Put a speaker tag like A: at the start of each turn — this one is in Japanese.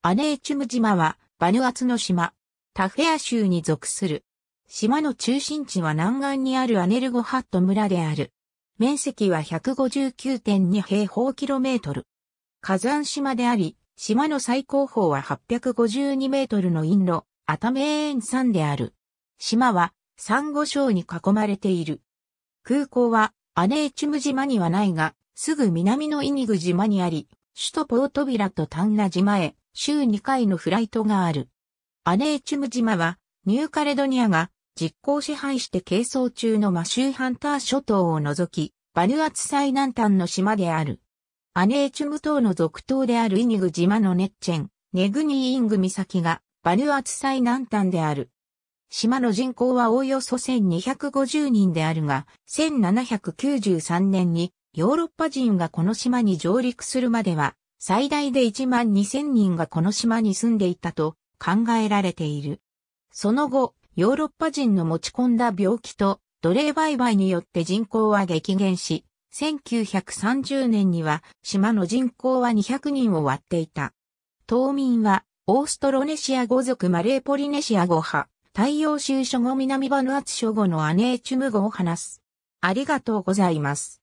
A: アネーチュム島はバヌアツの島、タフェア州に属する。島の中心地は南岸にあるアネルゴハット村である。面積は159.2平方キロメートル。火山島であり、島の最高峰は852メートルの陰路、アタメーン山である。島は、サンゴ礁に囲まれている。空港は、アネーチュム島にはないが、すぐ南のイニグ島にあり、首都ポートビラと丹ナ島へ週2回のフライトがある。アネーチュム島はニューカレドニアが実効支配して係争中のマシューハンター諸島を除き、バヌアツ最南端の島である。アネーチュム島の続島であるイニグ島のネッチェン、ネグニーイング岬がバヌアツ最南端である。島の人口はおおよそ1250人であるが、1793年にヨーロッパ人がこの島に上陸するまでは、最大で1万2000人がこの島に住んでいたと考えられている。その後、ヨーロッパ人の持ち込んだ病気と奴隷売買によって人口は激減し、1930年には島の人口は200人を割っていた。島民はオーストロネシア語族マレーポリネシア語派、太陽州諸語南バヌアツ諸語のアネーチュム語を話す。ありがとうございます。